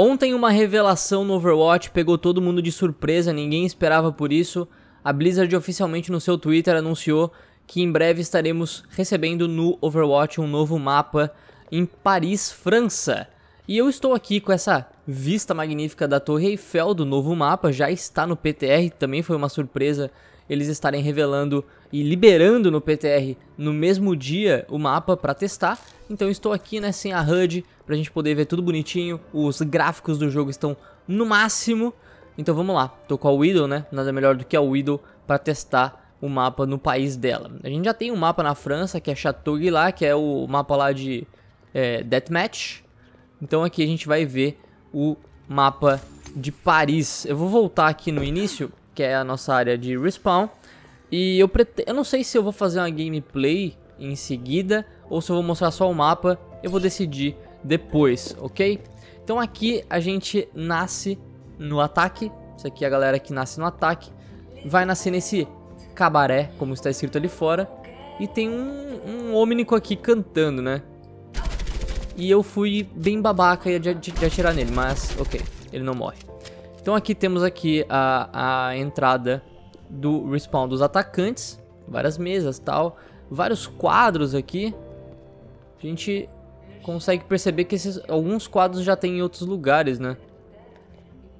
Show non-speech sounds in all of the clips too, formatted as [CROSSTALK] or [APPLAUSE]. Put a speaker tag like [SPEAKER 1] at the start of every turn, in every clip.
[SPEAKER 1] Ontem uma revelação no Overwatch pegou todo mundo de surpresa, ninguém esperava por isso. A Blizzard oficialmente no seu Twitter anunciou que em breve estaremos recebendo no Overwatch um novo mapa em Paris, França. E eu estou aqui com essa vista magnífica da Torre Eiffel do novo mapa, já está no PTR, também foi uma surpresa eles estarem revelando e liberando no PTR no mesmo dia o mapa para testar. Então estou aqui né, sem a HUD para a gente poder ver tudo bonitinho. Os gráficos do jogo estão no máximo. Então vamos lá, tô com a Widow, né? Nada melhor do que a Widow para testar o mapa no país dela. A gente já tem um mapa na França, que é Chateau lá, que é o mapa lá de é, Deathmatch. Então aqui a gente vai ver o mapa de Paris. Eu vou voltar aqui no início, que é a nossa área de respawn. E eu, prete... eu não sei se eu vou fazer uma gameplay em seguida ou se eu vou mostrar só o mapa, eu vou decidir depois, ok? Então aqui a gente nasce no ataque, isso aqui é a galera que nasce no ataque, vai nascer nesse cabaré, como está escrito ali fora, e tem um, um aqui cantando, né? E eu fui bem babaca de, de atirar nele, mas ok, ele não morre. Então aqui temos aqui a, a entrada do respawn dos atacantes, várias mesas tal, vários quadros aqui. A gente consegue perceber que esses, alguns quadros já tem em outros lugares, né?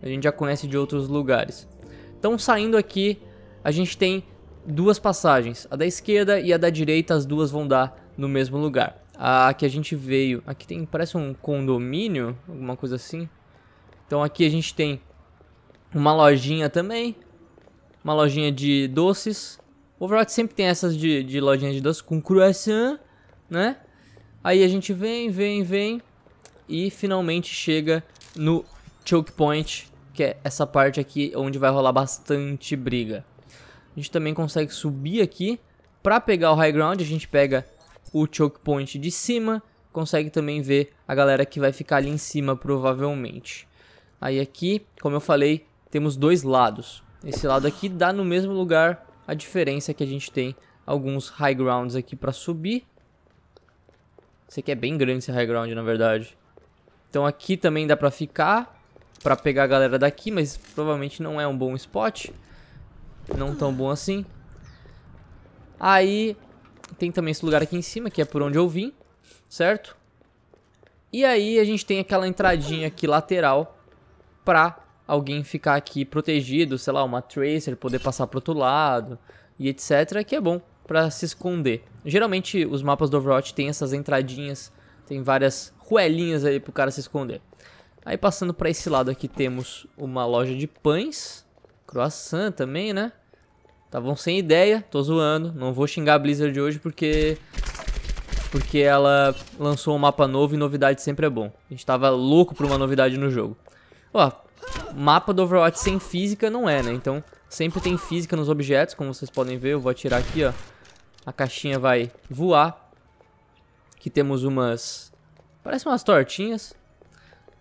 [SPEAKER 1] A gente já conhece de outros lugares. Então saindo aqui, a gente tem duas passagens, a da esquerda e a da direita, as duas vão dar no mesmo lugar. A que a gente veio, aqui tem, parece um condomínio, alguma coisa assim. Então aqui a gente tem uma lojinha também, uma lojinha de doces. O Overwatch sempre tem essas de, de lojinha de doces com croissant, né? Aí a gente vem, vem, vem e finalmente chega no choke point, que é essa parte aqui onde vai rolar bastante briga. A gente também consegue subir aqui para pegar o high ground, a gente pega o choke point de cima, consegue também ver a galera que vai ficar ali em cima provavelmente. Aí aqui, como eu falei, temos dois lados esse lado aqui, dá no mesmo lugar. A diferença é que a gente tem alguns high grounds aqui pra subir. Esse aqui é bem grande esse high ground, na verdade. Então aqui também dá pra ficar, pra pegar a galera daqui, mas provavelmente não é um bom spot. Não tão bom assim. Aí tem também esse lugar aqui em cima, que é por onde eu vim, certo? E aí a gente tem aquela entradinha aqui lateral pra alguém ficar aqui protegido, sei lá, uma Tracer poder passar pro outro lado e etc, que é bom para se esconder. Geralmente os mapas do Overwatch tem essas entradinhas, tem várias ruelinhas aí pro cara se esconder. Aí passando para esse lado aqui temos uma loja de pães, croissant também, né? Estavam sem ideia, tô zoando, não vou xingar a Blizzard hoje porque porque ela lançou um mapa novo e novidade sempre é bom. A gente tava louco por uma novidade no jogo. Ó, mapa do Overwatch sem física não é, né? Então, sempre tem física nos objetos, como vocês podem ver. Eu vou atirar aqui, ó. A caixinha vai voar. Aqui temos umas... Parece umas tortinhas.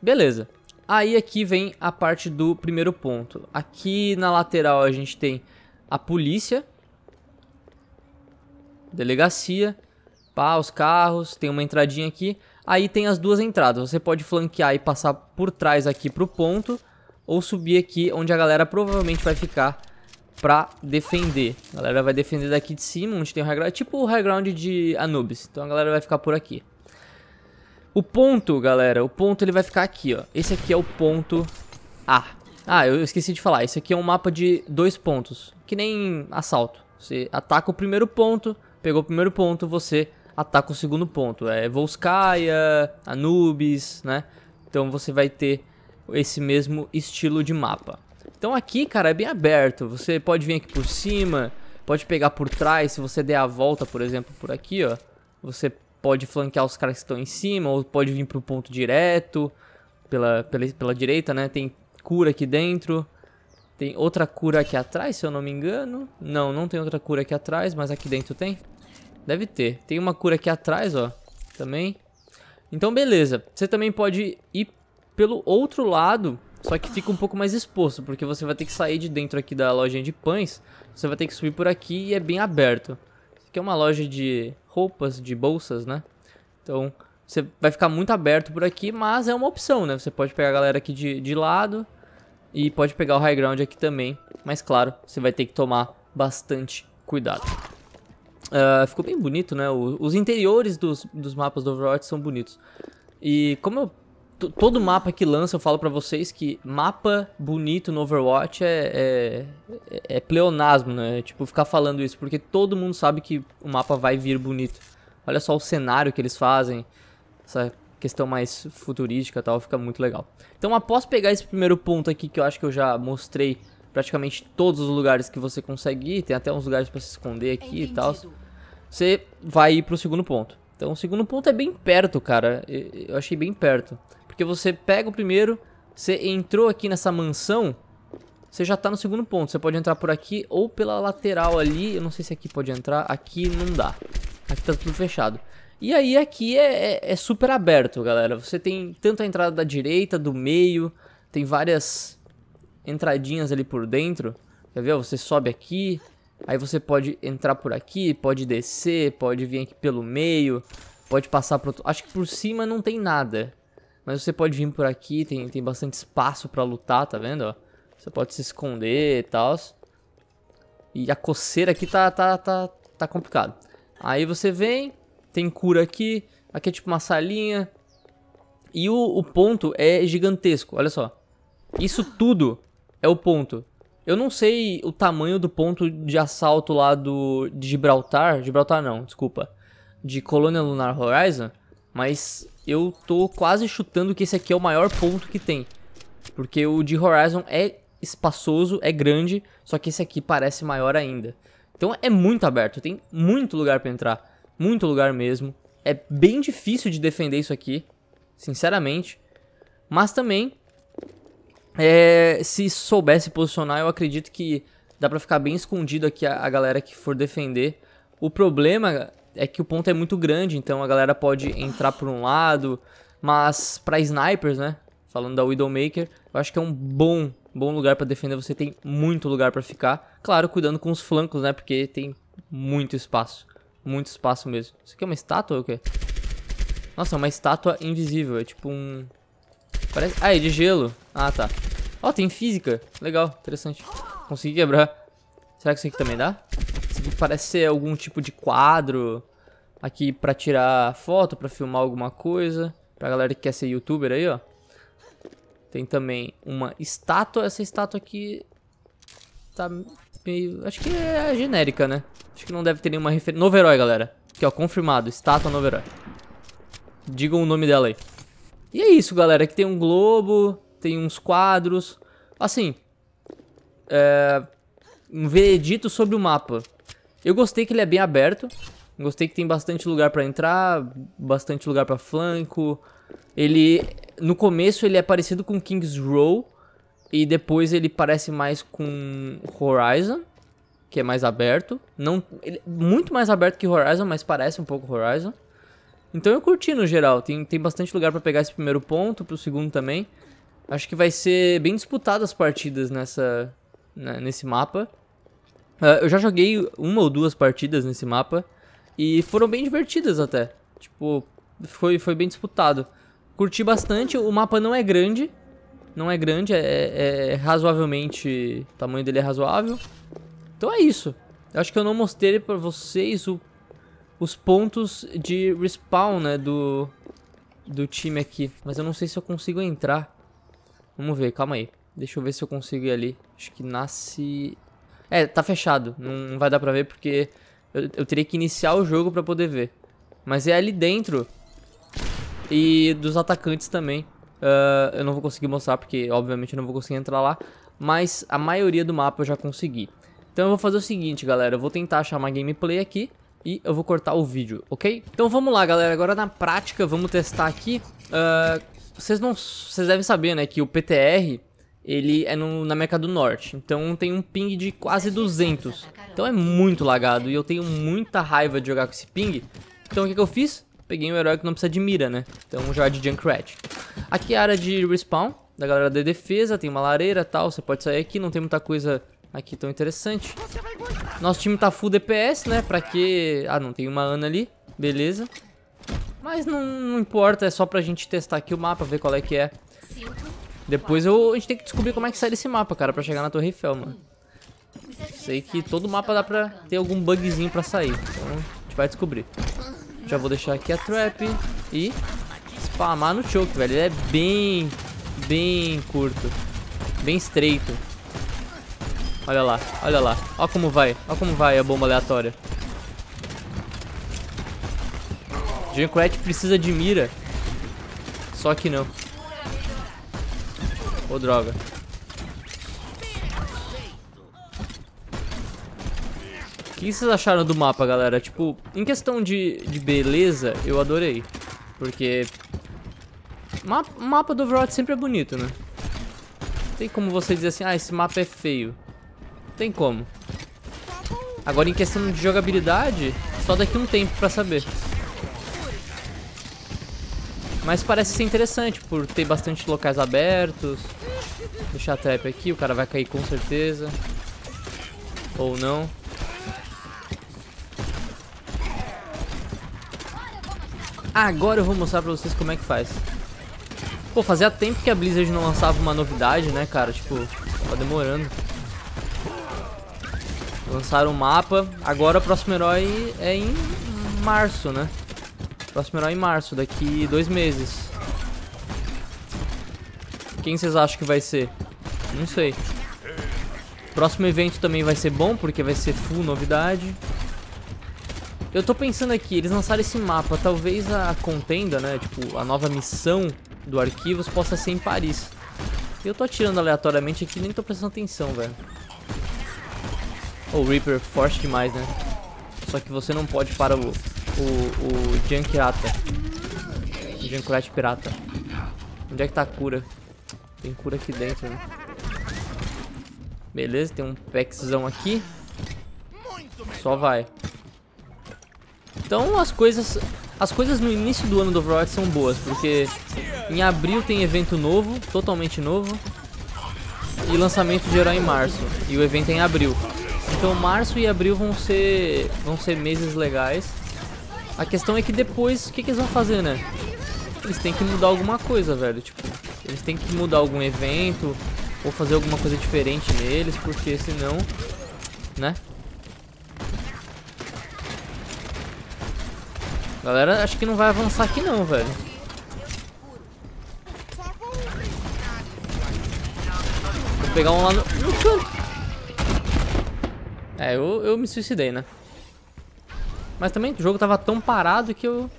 [SPEAKER 1] Beleza. Aí aqui vem a parte do primeiro ponto. Aqui na lateral a gente tem a polícia. Delegacia. Pá, os carros. Tem uma entradinha aqui. Aí tem as duas entradas. Você pode flanquear e passar por trás aqui pro ponto ou subir aqui onde a galera provavelmente vai ficar pra defender. A galera vai defender daqui de cima, onde tem o high ground, tipo o high ground de Anubis. Então a galera vai ficar por aqui. O ponto, galera, o ponto ele vai ficar aqui, ó. Esse aqui é o ponto A. Ah, eu esqueci de falar, esse aqui é um mapa de dois pontos, que nem assalto. Você ataca o primeiro ponto, pegou o primeiro ponto, você ataca o segundo ponto. É Volskaya, Anubis, né? Então você vai ter esse mesmo estilo de mapa. Então aqui, cara, é bem aberto. Você pode vir aqui por cima, pode pegar por trás. Se você der a volta, por exemplo, por aqui, ó. Você pode flanquear os caras que estão em cima, ou pode vir pro ponto direto, pela, pela, pela direita, né? Tem cura aqui dentro. Tem outra cura aqui atrás, se eu não me engano. Não, não tem outra cura aqui atrás, mas aqui dentro tem. Deve ter. Tem uma cura aqui atrás, ó. Também. Então, beleza. Você também pode ir pelo outro lado, só que fica um pouco mais exposto, porque você vai ter que sair de dentro aqui da lojinha de pães, você vai ter que subir por aqui e é bem aberto. Isso aqui é uma loja de roupas, de bolsas, né? Então, você vai ficar muito aberto por aqui, mas é uma opção, né? Você pode pegar a galera aqui de, de lado e pode pegar o high ground aqui também. Mas claro, você vai ter que tomar bastante cuidado. Uh, ficou bem bonito, né? O, os interiores dos, dos mapas do Overwatch são bonitos. E como eu todo mapa que lança, eu falo para vocês que mapa bonito no Overwatch é, é, é, é pleonasmo, né? É tipo, ficar falando isso, porque todo mundo sabe que o mapa vai vir bonito. Olha só o cenário que eles fazem, essa questão mais futurística e tal, fica muito legal. Então, após pegar esse primeiro ponto aqui, que eu acho que eu já mostrei praticamente todos os lugares que você consegue ir, tem até uns lugares para se esconder aqui Entendido. e tal, você vai ir pro segundo ponto. Então, o segundo ponto é bem perto, cara. Eu achei bem perto. Porque você pega o primeiro, você entrou aqui nessa mansão, você já tá no segundo ponto. Você pode entrar por aqui ou pela lateral ali. Eu não sei se aqui pode entrar. Aqui não dá. Aqui tá tudo fechado. E aí aqui é, é, é super aberto, galera. Você tem tanto a entrada da direita, do meio. Tem várias entradinhas ali por dentro. Quer ver? Você sobe aqui. Aí você pode entrar por aqui, pode descer, pode vir aqui pelo meio. Pode passar por. outro... Acho que por cima não tem nada. Mas você pode vir por aqui, tem, tem bastante espaço pra lutar, tá vendo? Ó? Você pode se esconder e tal. E a coceira aqui tá, tá, tá, tá complicado. Aí você vem, tem cura aqui. Aqui é tipo uma salinha. E o, o ponto é gigantesco, olha só. Isso tudo é o ponto. Eu não sei o tamanho do ponto de assalto lá do de Gibraltar. Gibraltar não, desculpa. De Colônia Lunar Horizon. Mas eu tô quase chutando que esse aqui é o maior ponto que tem. Porque o de Horizon é espaçoso, é grande, só que esse aqui parece maior ainda. Então é muito aberto, tem muito lugar pra entrar. Muito lugar mesmo. É bem difícil de defender isso aqui, sinceramente. Mas também, é, se soubesse posicionar, eu acredito que dá pra ficar bem escondido aqui a, a galera que for defender. O problema é que o ponto é muito grande, então a galera pode entrar por um lado, mas para snipers, né? Falando da Widowmaker, eu acho que é um bom, bom lugar para defender, você tem muito lugar para ficar. Claro, cuidando com os flancos, né? Porque tem muito espaço, muito espaço mesmo. Isso aqui é uma estátua ou o quê? Nossa, é uma estátua invisível, é tipo um... Parece... Ah, é de gelo. Ah, tá. Ó, oh, tem física. Legal, interessante. Consegui quebrar. Será que isso aqui também dá? Tipo, parece ser algum tipo de quadro aqui pra tirar foto, pra filmar alguma coisa. Pra galera que quer ser youtuber aí, ó. Tem também uma estátua. Essa estátua aqui tá meio... Acho que é genérica, né? Acho que não deve ter nenhuma referência. Novo herói, galera. Aqui, ó, confirmado. Estátua novo herói. Digam o nome dela aí. E é isso, galera. Aqui tem um globo, tem uns quadros. Assim, é... um veredito sobre o mapa. Eu gostei que ele é bem aberto. Gostei que tem bastante lugar pra entrar, bastante lugar pra flanco. Ele, no começo, ele é parecido com King's Row. E depois ele parece mais com Horizon, que é mais aberto. Não, é muito mais aberto que Horizon, mas parece um pouco Horizon. Então eu curti no geral. Tem, tem bastante lugar para pegar esse primeiro ponto, pro segundo também. Acho que vai ser bem disputado as partidas nessa, né, nesse mapa. Uh, eu já joguei uma ou duas partidas nesse mapa e foram bem divertidas até. Tipo, foi, foi bem disputado. Curti bastante, o mapa não é grande. Não é grande, é, é, é razoavelmente. O tamanho dele é razoável. Então é isso. Eu acho que eu não mostrei pra vocês o, os pontos de respawn, né? Do, do time aqui. Mas eu não sei se eu consigo entrar. Vamos ver, calma aí. Deixa eu ver se eu consigo ir ali. Acho que nasce é, tá fechado. Não vai dar pra ver porque eu, eu teria que iniciar o jogo pra poder ver. Mas é ali dentro. E dos atacantes também. Uh, eu não vou conseguir mostrar porque, obviamente, eu não vou conseguir entrar lá. Mas a maioria do mapa eu já consegui. Então eu vou fazer o seguinte, galera. Eu vou tentar achar uma gameplay aqui e eu vou cortar o vídeo, ok? Então vamos lá, galera. Agora na prática, vamos testar aqui. Uh, vocês não, vocês devem saber, né, que o PTR ele é no, na América do Norte. Então tem um ping de quase 200. Então é muito lagado e eu tenho muita raiva de jogar com esse ping. Então o que, que eu fiz? Peguei um herói que não precisa de mira, né? Então vou jogar de Junkrat. Aqui é a área de respawn da galera de defesa. Tem uma lareira e tal. Você pode sair aqui. Não tem muita coisa aqui tão interessante. Nosso time tá full DPS, né? Pra que... Ah, não. Tem uma Ana ali. Beleza. Mas não, não importa. É só pra gente testar aqui o mapa. Ver qual é que é. Depois eu, a gente tem que descobrir como é que sai desse mapa, cara, pra chegar na Torre Eiffel, mano. Sei que todo mapa dá pra ter algum bugzinho pra sair, então a gente vai descobrir. Já vou deixar aqui a trap e spamar no choke, velho. Ele é bem, bem curto, bem estreito. Olha lá, olha lá. Olha como vai, olha como vai a bomba aleatória. Junkrat precisa de mira. Só que não. Ô, oh, droga. O que vocês acharam do mapa, galera? Tipo, em questão de, de beleza, eu adorei. Porque... Ma mapa do Overwatch sempre é bonito, né? tem como você dizer assim, ah, esse mapa é feio. Tem como. Agora, em questão de jogabilidade, só daqui um tempo pra saber. Mas parece ser interessante por ter bastante locais abertos. Deixar a trap aqui, o cara vai cair com certeza. Ou não. Agora eu vou mostrar pra vocês como é que faz. Pô, fazia tempo que a Blizzard não lançava uma novidade, né, cara? Tipo, tá demorando. Lançaram o mapa. Agora o próximo herói é em março, né? Próximo herói em março, daqui dois meses. Quem vocês acham que vai ser? Não sei. Próximo evento também vai ser bom, porque vai ser full novidade. Eu tô pensando aqui, eles lançaram esse mapa, talvez a contenda, né, tipo, a nova missão do Arquivos possa ser em Paris. Eu tô atirando aleatoriamente aqui, nem tô prestando atenção, velho. O oh, Reaper, forte demais, né? Só que você não pode parar o o, o Junkirata. O pirata. Onde é que tá a cura? Tem cura aqui dentro, né? Beleza, tem um packzão aqui. Só vai. Então as coisas... As coisas no início do ano do Overwatch são boas, porque em abril tem evento novo, totalmente novo, e lançamento geral em março, e o evento é em abril. Então março e abril vão ser vão ser meses legais. A questão é que depois, o que, que eles vão fazer, né? Eles têm que mudar alguma coisa, velho. Tipo, eles têm que mudar algum evento ou fazer alguma coisa diferente neles, porque senão, né? Galera, acho que não vai avançar aqui não, velho. Vou pegar um lá no, no canto. É, eu, eu me suicidei, né? Mas também o jogo tava tão parado que eu...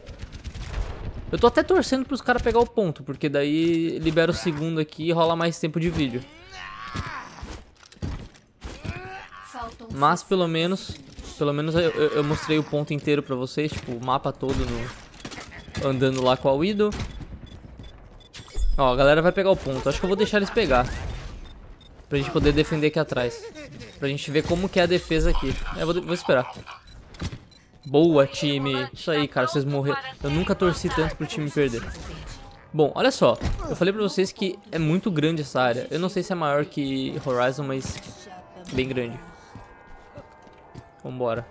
[SPEAKER 1] Eu tô até torcendo pros caras pegar o ponto, porque daí libera o segundo aqui e rola mais tempo de vídeo. Mas pelo menos, pelo menos eu, eu, eu mostrei o ponto inteiro pra vocês, tipo, o mapa todo no... andando lá com a Widow. Ó, a galera vai pegar o ponto. Acho que eu vou deixar eles pegar. Pra gente poder defender aqui atrás. Pra gente ver como que é a defesa aqui. É, vou, vou esperar. Boa, time. Isso aí, cara. Vocês morreram. Eu nunca torci tanto pro time perder. Bom, olha só. Eu falei pra vocês que é muito grande essa área. Eu não sei se é maior que Horizon, mas... Bem grande. Vambora.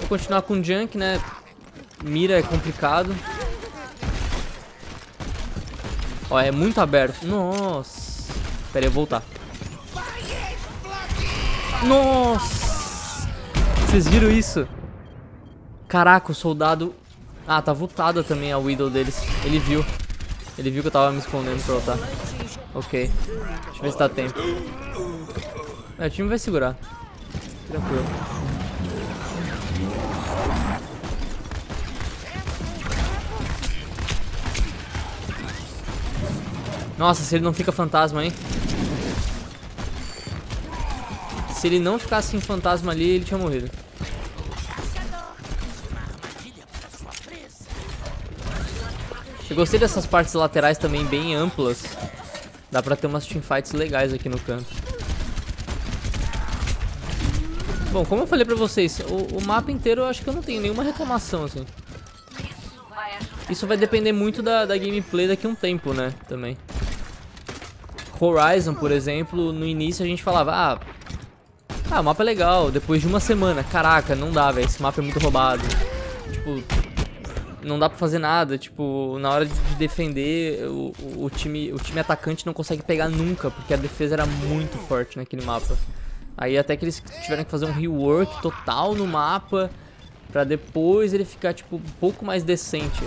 [SPEAKER 1] Vou continuar com o Junk, né? Mira é complicado. Ó, é muito aberto. Nossa. Pera aí, eu vou voltar. Nossa vocês viram isso? Caraca, o soldado... Ah, tá voltada também a Widow deles. Ele viu. Ele viu que eu tava me escondendo pra lutar. Ok. Deixa eu ver se dá tempo. É, o time vai segurar. Tranquilo. Nossa, se ele não fica fantasma, hein? Se ele não ficasse em fantasma ali, ele tinha morrido. gostei dessas partes laterais também bem amplas. Dá pra ter umas teamfights legais aqui no canto. Bom, como eu falei pra vocês, o, o mapa inteiro eu acho que eu não tenho nenhuma reclamação, assim. Isso vai depender muito da, da gameplay daqui a um tempo, né, também. Horizon, por exemplo, no início a gente falava, ah, ah, o mapa é legal, depois de uma semana, caraca, não dá, velho, esse mapa é muito roubado. Tipo, não dá para fazer nada. Tipo, na hora de defender, o, o, time, o time atacante não consegue pegar nunca, porque a defesa era muito forte naquele mapa. Aí até que eles tiveram que fazer um rework total no mapa, pra depois ele ficar, tipo, um pouco mais decente.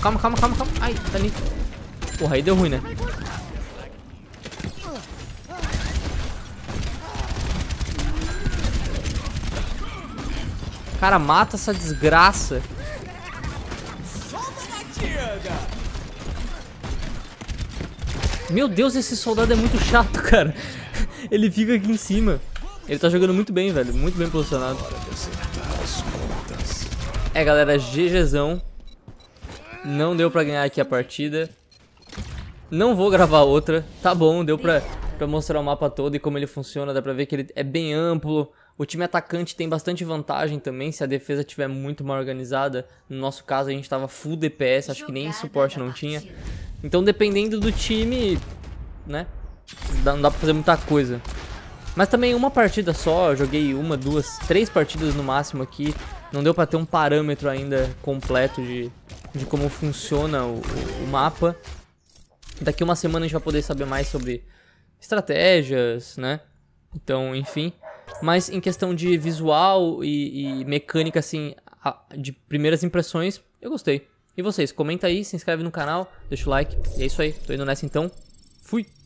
[SPEAKER 1] Calma, calma, calma, calma. Ai, tá ali. Porra, aí deu ruim, né? Cara, mata essa desgraça. Meu Deus, esse soldado é muito chato, [LAUGHS] cara. Ele fica aqui em cima. Ele tá jogando muito bem, velho. Muito bem posicionado. É, galera, GGzão. Não deu pra ganhar aqui a partida. Não vou gravar outra. Tá bom, deu pra, pra mostrar o mapa todo e como ele funciona. Dá pra ver que ele é bem amplo. O time atacante tem bastante vantagem também, se a defesa tiver muito mal organizada. No nosso caso, a gente estava full DPS, acho que nem suporte não tinha. Então, dependendo do time, né, não dá pra fazer muita coisa. Mas também uma partida só, eu joguei uma, duas, três partidas no máximo aqui. Não deu pra ter um parâmetro ainda completo de, de como funciona o, o mapa. Daqui uma semana a gente vai poder saber mais sobre estratégias, né? Então, enfim... Mas em questão de visual e, e mecânica, assim, a, de primeiras impressões, eu gostei. E vocês, comenta aí, se inscreve no canal, deixa o like. E é isso aí, tô indo nessa então. Fui!